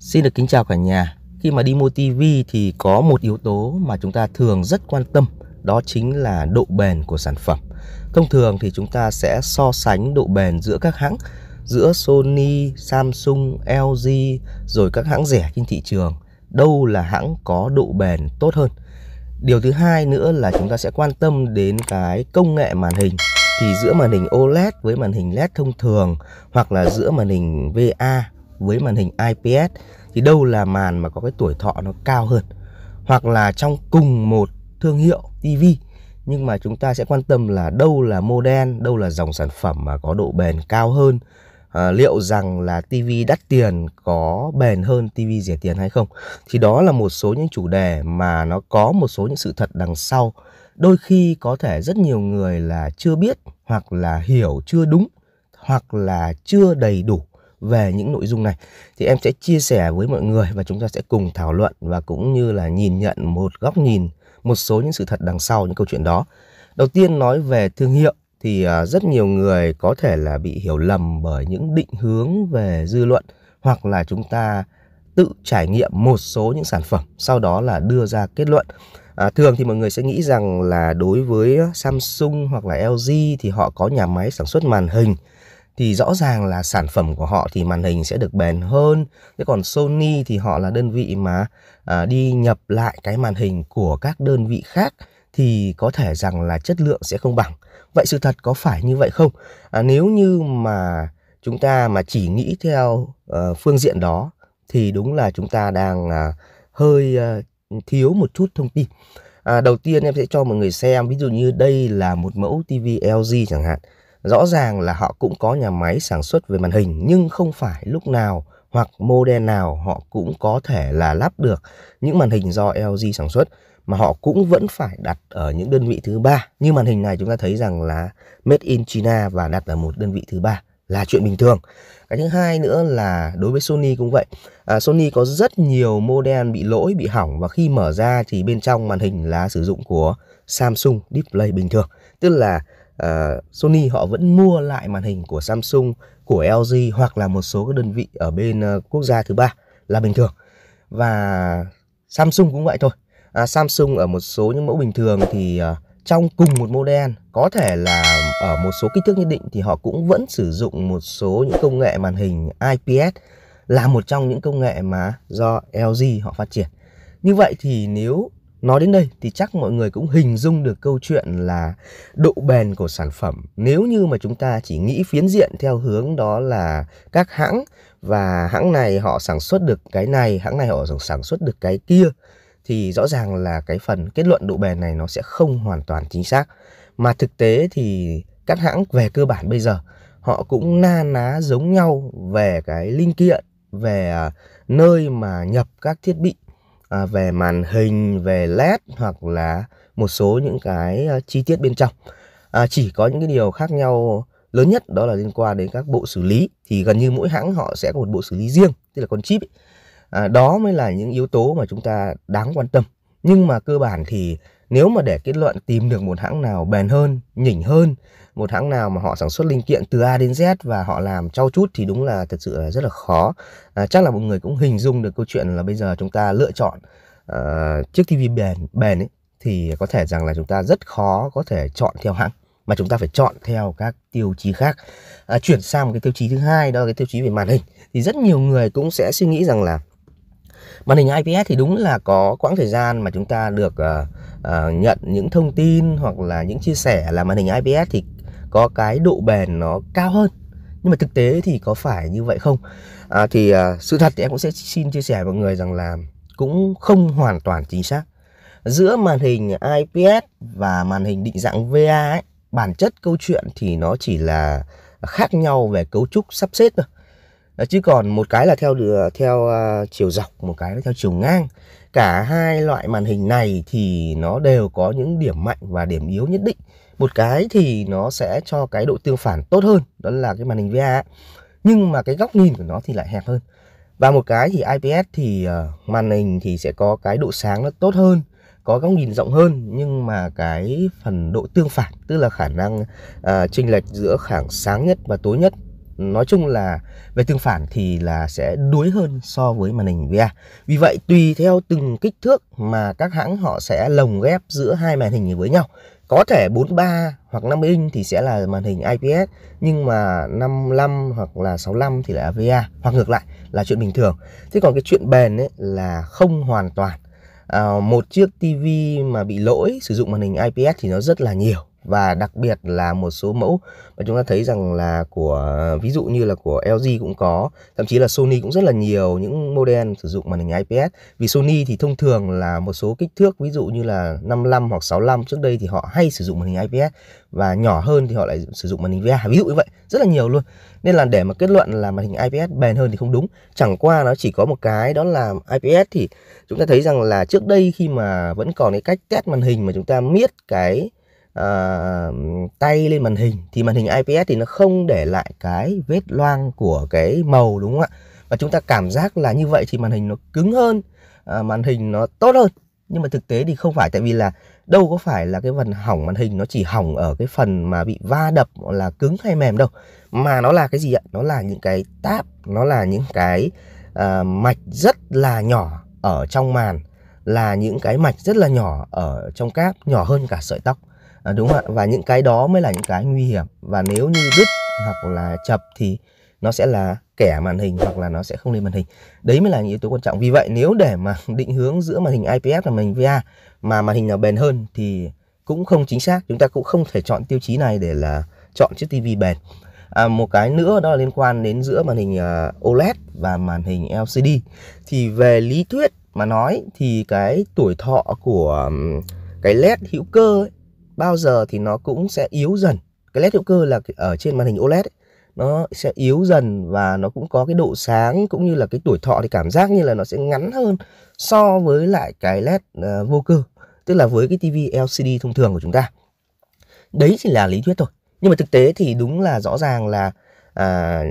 Xin được kính chào cả nhà. Khi mà đi mua TV thì có một yếu tố mà chúng ta thường rất quan tâm, đó chính là độ bền của sản phẩm. Thông thường thì chúng ta sẽ so sánh độ bền giữa các hãng, giữa Sony, Samsung, LG rồi các hãng rẻ trên thị trường, đâu là hãng có độ bền tốt hơn. Điều thứ hai nữa là chúng ta sẽ quan tâm đến cái công nghệ màn hình thì giữa màn hình OLED với màn hình LED thông thường hoặc là giữa màn hình VA với màn hình IPS thì đâu là màn mà có cái tuổi thọ nó cao hơn hoặc là trong cùng một thương hiệu TV nhưng mà chúng ta sẽ quan tâm là đâu là model, đâu là dòng sản phẩm mà có độ bền cao hơn. À, liệu rằng là TV đắt tiền có bền hơn TV rẻ tiền hay không? Thì đó là một số những chủ đề mà nó có một số những sự thật đằng sau. Đôi khi có thể rất nhiều người là chưa biết hoặc là hiểu chưa đúng hoặc là chưa đầy đủ về những nội dung này thì em sẽ chia sẻ với mọi người và chúng ta sẽ cùng thảo luận và cũng như là nhìn nhận một góc nhìn một số những sự thật đằng sau những câu chuyện đó đầu tiên nói về thương hiệu thì à, rất nhiều người có thể là bị hiểu lầm bởi những định hướng về dư luận hoặc là chúng ta tự trải nghiệm một số những sản phẩm sau đó là đưa ra kết luận à, thường thì mọi người sẽ nghĩ rằng là đối với Samsung hoặc là LG thì họ có nhà máy sản xuất màn hình thì rõ ràng là sản phẩm của họ thì màn hình sẽ được bền hơn thế còn Sony thì họ là đơn vị mà à, đi nhập lại cái màn hình của các đơn vị khác thì có thể rằng là chất lượng sẽ không bằng vậy sự thật có phải như vậy không à, nếu như mà chúng ta mà chỉ nghĩ theo uh, phương diện đó thì đúng là chúng ta đang uh, hơi uh, thiếu một chút thông tin à, đầu tiên em sẽ cho mọi người xem ví dụ như đây là một mẫu TV LG chẳng hạn Rõ ràng là họ cũng có nhà máy sản xuất về màn hình nhưng không phải lúc nào hoặc model nào họ cũng có thể là lắp được những màn hình do LG sản xuất mà họ cũng vẫn phải đặt ở những đơn vị thứ ba. Như màn hình này chúng ta thấy rằng là made in China và đặt ở một đơn vị thứ ba là chuyện bình thường. Cái thứ hai nữa là đối với Sony cũng vậy. À, Sony có rất nhiều model bị lỗi, bị hỏng và khi mở ra thì bên trong màn hình là sử dụng của Samsung Display bình thường. Tức là uh, Sony họ vẫn mua lại màn hình của Samsung, của LG hoặc là một số các đơn vị ở bên uh, quốc gia thứ ba là bình thường. Và Samsung cũng vậy thôi. À, Samsung ở một số những mẫu bình thường thì uh, trong cùng một model có thể là ở một số kích thước nhất định thì họ cũng vẫn sử dụng một số những công nghệ màn hình IPS là một trong những công nghệ mà do LG họ phát triển. Như vậy thì nếu Nói đến đây thì chắc mọi người cũng hình dung được câu chuyện là độ bền của sản phẩm. Nếu như mà chúng ta chỉ nghĩ phiến diện theo hướng đó là các hãng và hãng này họ sản xuất được cái này, hãng này họ sản xuất được cái kia thì rõ ràng là cái phần kết luận độ bền này nó sẽ không hoàn toàn chính xác. Mà thực tế thì các hãng về cơ bản bây giờ họ cũng na ná giống nhau về cái linh kiện, về à, nơi mà nhập các thiết bị à, về màn hình về led hoặc là một số những cái à, chi tiết bên trong à, chỉ có những cái điều khác nhau lớn nhất đó là liên quan đến các bộ xử lý thì gần như mỗi hãng họ sẽ có một bộ xử lý riêng tức là con chip ấy. À, đó mới là những yếu tố mà chúng ta đáng quan tâm nhưng mà cơ bản thì nếu mà để kết luận tìm được một hãng nào bền hơn nhỉnh hơn một hãng nào mà họ sản xuất linh kiện từ A đến Z và họ làm trau chút thì đúng là thật sự rất là khó à, chắc là mọi người cũng hình dung được câu chuyện là bây giờ chúng ta lựa chọn uh, chiếc TV bền bền ấy thì có thể rằng là chúng ta rất khó có thể chọn theo hãng mà chúng ta phải chọn theo các tiêu chí khác à, chuyển sang một cái tiêu chí thứ hai đó là cái tiêu chí về màn hình thì rất nhiều người cũng sẽ suy nghĩ rằng là màn hình IPS thì đúng là có quãng thời gian mà chúng ta được uh, uh, nhận những thông tin hoặc là những chia sẻ là màn hình IPS thì có cái độ bền nó cao hơn nhưng mà thực tế thì có phải như vậy không à, thì uh, sự thật thì em cũng sẽ xin chia sẻ với mọi người rằng là cũng không hoàn toàn chính xác giữa màn hình IPS và màn hình định dạng VA ấy, bản chất câu chuyện thì nó chỉ là khác nhau về cấu trúc sắp xếp thôi đó, chứ còn một cái là theo đường, theo uh, chiều dọc một cái là theo chiều ngang cả hai loại màn hình này thì nó đều có những điểm mạnh và điểm yếu nhất định một cái thì nó sẽ cho cái độ tương phản tốt hơn đó là cái màn hình VA nhưng mà cái góc nhìn của nó thì lại hẹp hơn và một cái thì IPS thì uh, màn hình thì sẽ có cái độ sáng nó tốt hơn có góc nhìn rộng hơn nhưng mà cái phần độ tương phản tức là khả năng uh, chênh lệch giữa khoảng sáng nhất và tối nhất nói chung là về tương phản thì là sẽ đuối hơn so với màn hình VR. Vì vậy tùy theo từng kích thước mà các hãng họ sẽ lồng ghép giữa hai màn hình với nhau. Có thể 43 hoặc 50 inch thì sẽ là màn hình IPS nhưng mà 55 hoặc là 65 thì là VR hoặc ngược lại là chuyện bình thường. Thế còn cái chuyện bền ấy là không hoàn toàn. À, một chiếc TV mà bị lỗi sử dụng màn hình IPS thì nó rất là nhiều và đặc biệt là một số mẫu mà chúng ta thấy rằng là của ví dụ như là của LG cũng có thậm chí là Sony cũng rất là nhiều những model sử dụng màn hình IPS vì Sony thì thông thường là một số kích thước ví dụ như là 55 hoặc 65 trước đây thì họ hay sử dụng màn hình IPS và nhỏ hơn thì họ lại sử dụng màn hình VR ví dụ như vậy rất là nhiều luôn nên là để mà kết luận là màn hình IPS bền hơn thì không đúng chẳng qua nó chỉ có một cái đó là IPS thì chúng ta thấy rằng là trước đây khi mà vẫn còn cái cách test màn hình mà chúng ta miết cái Ờ, tay lên màn hình thì màn hình IPS thì nó không để lại cái vết loang của cái màu đúng không ạ và chúng ta cảm giác là như vậy thì màn hình nó cứng hơn uh, màn hình nó tốt hơn nhưng mà thực tế thì không phải tại vì là đâu có phải là cái phần hỏng màn hình nó chỉ hỏng ở cái phần mà bị va đập là cứng hay mềm đâu mà nó là cái gì ạ nó là những cái táp nó là những cái uh, mạch rất là nhỏ ở trong màn là những cái mạch rất là nhỏ ở trong cáp nhỏ hơn cả sợi tóc à, đúng không ạ và những cái đó mới là những cái nguy hiểm và nếu như đứt hoặc là chập thì nó sẽ là kẻ màn hình hoặc là nó sẽ không lên màn hình đấy mới là những yếu tố quan trọng vì vậy nếu để mà định hướng giữa màn hình IPS và màn hình VA mà màn hình nào bền hơn thì cũng không chính xác chúng ta cũng không thể chọn tiêu chí này để là chọn chiếc tivi bền à, một cái nữa đó là liên quan đến giữa màn hình à, OLED và màn hình LCD thì về lý thuyết mà nói thì cái tuổi thọ của cái led hữu cơ ấy, bao giờ thì nó cũng sẽ yếu dần cái led hữu cơ là ở trên màn hình OLED ấy, nó sẽ yếu dần và nó cũng có cái độ sáng cũng như là cái tuổi thọ thì cảm giác như là nó sẽ ngắn hơn so với lại cái led uh, vô cơ tức là với cái tivi LCD thông thường của chúng ta đấy chỉ là lý thuyết thôi nhưng mà thực tế thì đúng là rõ ràng là à,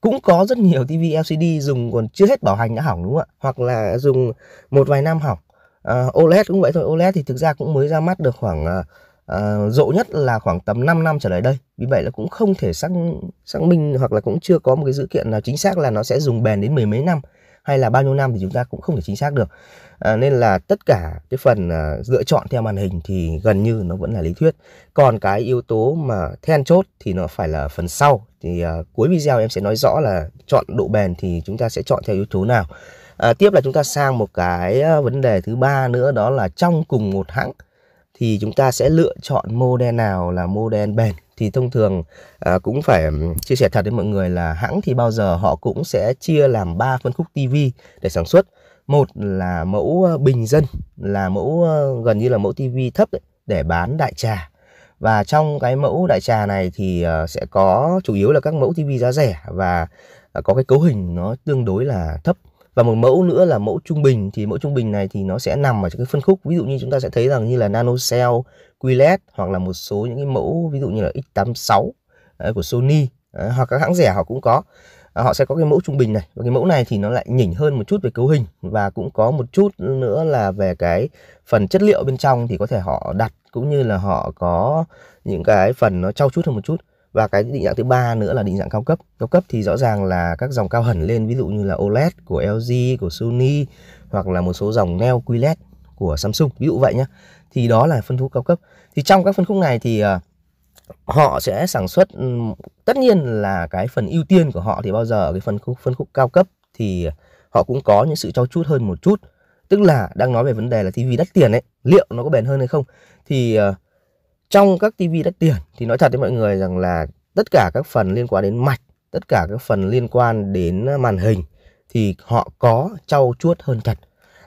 cũng có rất nhiều tivi LCD dùng còn chưa hết bảo hành đã hỏng đúng không ạ hoặc là dùng một vài năm hỏng uh, ờ, OLED cũng vậy thôi OLED thì thực ra cũng mới ra mắt được khoảng ờ, ờ, uh, rộ nhất là khoảng tầm 5 năm trở lại đây vì vậy là cũng không thể xác xác minh hoặc là cũng chưa có một cái dữ kiện nào chính xác là nó sẽ dùng bền đến mười mấy năm hay là bao nhiêu năm thì chúng ta cũng không thể chính xác được à, nên là tất cả cái phần à, lựa chọn theo màn hình thì gần như nó vẫn là lý thuyết còn cái yếu tố mà then chốt thì nó phải là phần sau thì à, cuối video em sẽ nói rõ là chọn độ bền thì chúng ta sẽ chọn theo yếu tố nào à, tiếp là chúng ta sang một cái ờ, vấn đề thứ ba nữa đó là trong cùng một hãng thì chúng ta sẽ lựa chọn model nào là model bền thì thông thường à, cũng phải chia sẻ thật với mọi người là hãng thì bao giờ họ cũng sẽ chia làm 3 phân khúc TV để sản xuất một là mẫu bình dân là mẫu gần như là mẫu TV thấp ấy, để bán đại trà và trong cái mẫu đại trà này thì sẽ có chủ yếu là các mẫu TV giá rẻ và có cái cấu hình nó tương đối là thấp và một mẫu nữa là mẫu trung bình thì mẫu trung bình này thì nó sẽ nằm ở trong cái phân khúc ví dụ như chúng ta sẽ thấy rằng như là nanocell QLED hoặc là một số những cái mẫu ví dụ như là x86 của Sony hoặc các hãng rẻ họ cũng có à, họ sẽ có cái mẫu trung bình này và cái mẫu này thì nó lại nhỉnh hơn một chút về cấu hình và cũng có một chút nữa là về cái phần chất liệu bên trong thì có thể họ đặt cũng như là họ có những cái phần nó trau chút hơn một chút và cái định dạng thứ ba nữa là định dạng cao cấp cao cấp thì rõ ràng là các dòng cao hẳn lên ví dụ như là OLED của LG của Sony hoặc là một số dòng neo QLED của Samsung ví dụ vậy nhé thì đó là phân khúc cao cấp thì trong các phân khúc này thì ờ, họ sẽ sản xuất tất nhiên là cái phần ưu tiên của họ thì bao giờ cái phần khúc phân khúc cao cấp thì họ cũng có những sự trau chuốt hơn một chút tức là đang nói về vấn đề là tivi đắt tiền ấy liệu nó có bền hơn hay không thì uh, trong các tivi đắt tiền thì nói thật với mọi người rằng là tất cả các phần liên quan đến mạch tất cả các phần liên quan đến màn hình thì họ có trau chuốt hơn thật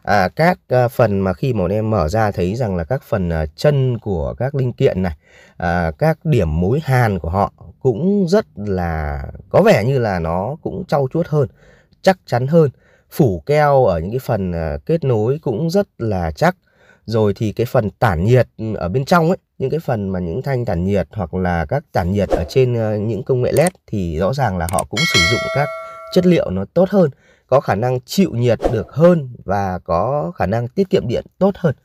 à, các à, phần mà khi mà bọn em mở ra thấy rằng là các phần à, chân của các linh kiện này à, các điểm mối hàn của họ cũng rất là có vẻ như là nó cũng trau chuốt hơn chắc chắn hơn phủ keo ở những cái phần à, kết nối cũng rất là chắc rồi thì cái phần tản nhiệt ở bên trong ấy những cái phần mà những thanh tản nhiệt hoặc là các tản nhiệt ở trên ờ, những công nghệ led thì rõ ràng là họ cũng sử dụng các chất liệu nó tốt hơn có khả năng chịu nhiệt được hơn và có khả năng tiết kiệm điện tốt hơn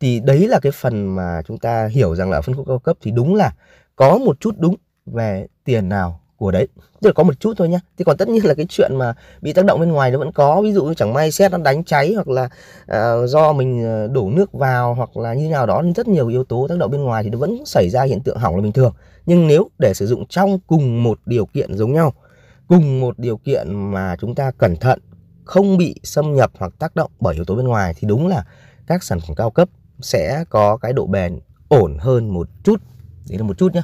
thì đấy là cái phần mà chúng ta hiểu rằng là ở phân khúc cao cấp thì đúng là có một chút đúng về tiền nào của đấy tức là có một chút thôi nhá thì còn tất nhiên là cái chuyện mà bị tác động bên ngoài nó vẫn có ví dụ như chẳng may xét nó đánh cháy hoặc là uh, do mình à, đổ nước vào hoặc là như nào đó rất nhiều yếu tố tác động bên ngoài thì nó vẫn xảy ra hiện tượng hỏng là bình thường nhưng nếu để sử dụng trong cùng một điều kiện giống nhau cùng một điều kiện mà chúng ta cẩn thận không bị xâm nhập hoặc tác động bởi yếu tố bên ngoài thì đúng là các sản phẩm cao cấp sẽ có cái độ bền ổn hơn một chút đấy là một chút nhá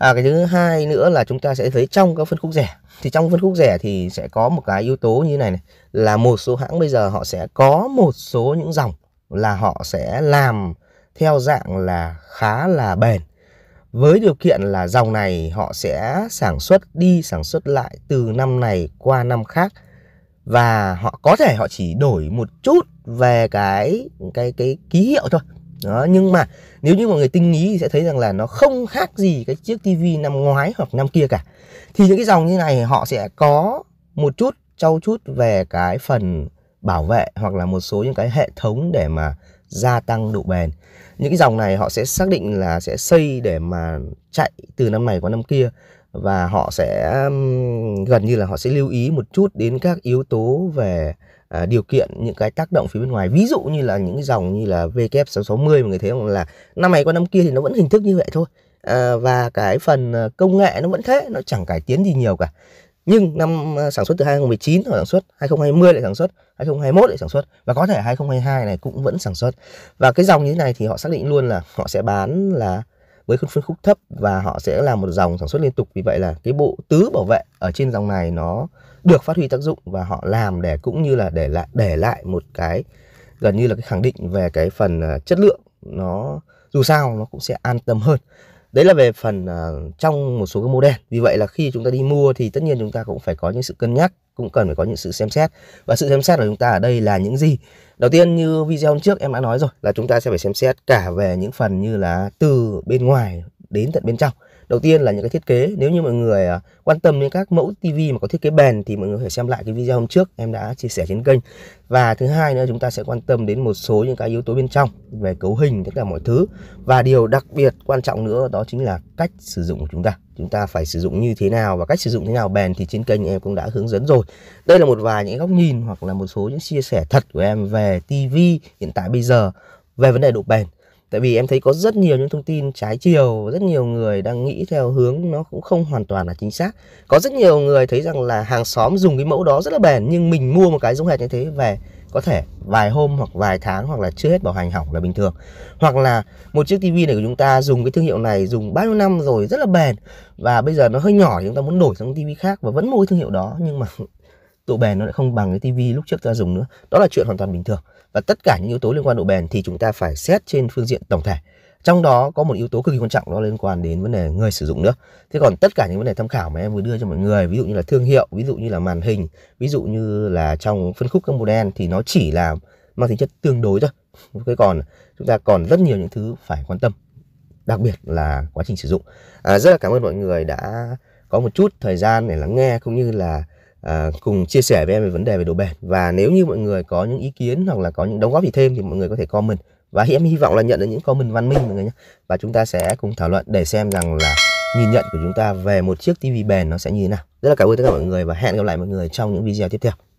à, cái thứ hai nữa là chúng ta sẽ thấy trong các phân khúc rẻ thì trong phân khúc rẻ thì sẽ có một cái yếu tố như này này là một số hãng bây giờ họ sẽ có một số những dòng là họ sẽ làm theo dạng là khá là bền với điều kiện là dòng này họ sẽ sản xuất đi sản xuất lại từ năm này qua năm khác và họ có thể họ chỉ đổi một chút về cái cái cái ký hiệu thôi đó nhưng mà nếu như mọi người tinh ý thì sẽ thấy rằng là nó không khác gì cái chiếc tivi năm ngoái hoặc năm kia cả thì những cái dòng như này họ sẽ có một chút trau chút về cái phần bảo vệ hoặc là một số những cái hệ thống để mà gia tăng độ bền những cái dòng này họ sẽ xác định là sẽ xây để mà chạy từ năm này qua năm kia và họ sẽ gần như là họ sẽ lưu ý một chút đến các yếu tố về à, điều kiện những cái tác động phía bên ngoài ví dụ như là những cái dòng như là VK660 mọi người thấy không là năm này qua năm kia thì nó vẫn hình thức như vậy thôi à, và cái phần à, công nghệ nó vẫn thế nó chẳng cải tiến gì nhiều cả nhưng năm à, sản xuất từ 2019 họ sản xuất 2020 lại sản xuất 2021 lại sản xuất và có thể 2022 này cũng vẫn sản xuất và cái dòng như thế này thì họ xác định luôn là họ sẽ bán là với phân khúc thấp và họ sẽ là một dòng sản xuất liên tục vì vậy là cái bộ tứ bảo vệ ở trên dòng này nó được phát huy tác dụng và họ làm để cũng như là để lại để lại một cái gần như là cái khẳng định về cái phần à, chất lượng nó dù sao nó cũng sẽ an tâm hơn đấy là về phần uh, trong một số cái model vì vậy là khi chúng ta đi mua thì tất nhiên chúng ta cũng phải có những sự cân nhắc cũng cần phải có những sự xem xét và sự xem xét của chúng ta ở đây là những gì Đầu tiên như video hôm trước em đã nói rồi là chúng ta sẽ phải xem xét cả về những phần như là từ bên ngoài đến tận bên trong đầu tiên là những cái thiết kế nếu như mọi người à, quan tâm đến các mẫu TV mà có thiết kế bền thì mọi người phải xem lại cái video hôm trước em đã chia sẻ trên kênh và thứ hai nữa chúng ta sẽ quan tâm đến một số những cái yếu tố bên trong về cấu hình tất cả mọi thứ và điều đặc biệt quan trọng nữa đó chính là cách sử dụng của chúng ta chúng ta phải sử dụng như thế nào và cách sử dụng thế nào bền thì trên kênh em cũng đã hướng dẫn rồi đây là một vài những góc nhìn hoặc là một số những chia sẻ thật của em về TV hiện tại bây giờ về vấn đề độ bền tại vì em thấy có rất nhiều những thông tin trái chiều rất nhiều người đang nghĩ theo hướng nó cũng không hoàn toàn là chính xác có rất nhiều người thấy rằng là hàng xóm dùng cái mẫu đó rất là bền nhưng mình mua một cái giống hệt như thế về có thể vài hôm hoặc vài tháng hoặc là chưa hết bảo hành hỏng là bình thường hoặc là một chiếc tivi này của chúng ta dùng cái thương hiệu này dùng bao nhiêu năm rồi rất là bền và bây giờ nó hơi nhỏ chúng ta muốn đổi sang tivi khác và vẫn mua cái thương hiệu đó nhưng mà độ bền nó lại không bằng cái tivi lúc trước ta dùng nữa đó là chuyện hoàn toàn bình thường và tất cả những yếu tố liên quan độ bền thì chúng ta phải xét trên phương diện tổng thể trong đó có một yếu tố cực kỳ quan trọng đó liên quan đến vấn đề người sử dụng nữa thế còn tất cả những vấn đề tham khảo mà em vừa đưa cho mọi người ví dụ như là thương hiệu ví dụ như là màn hình ví dụ như là trong phân khúc các màu thì nó chỉ là mang tính chất tương đối thôi thế còn chúng ta còn rất nhiều những thứ phải quan tâm đặc biệt là quá trình sử dụng à, rất là cảm ơn mọi người đã có một chút thời gian để lắng nghe cũng như là à, cùng chia sẻ với em về vấn đề về độ bền và nếu như mọi người có những ý kiến hoặc là có những đóng góp gì thêm thì mọi người có thể comment và em hy vọng là nhận được những comment văn minh mọi người nhé và chúng ta sẽ cùng thảo luận để xem rằng là nhìn nhận của chúng ta về một chiếc tivi bền nó sẽ như thế nào rất là cảm ơn tất cả mọi người và hẹn gặp lại mọi người trong những video tiếp theo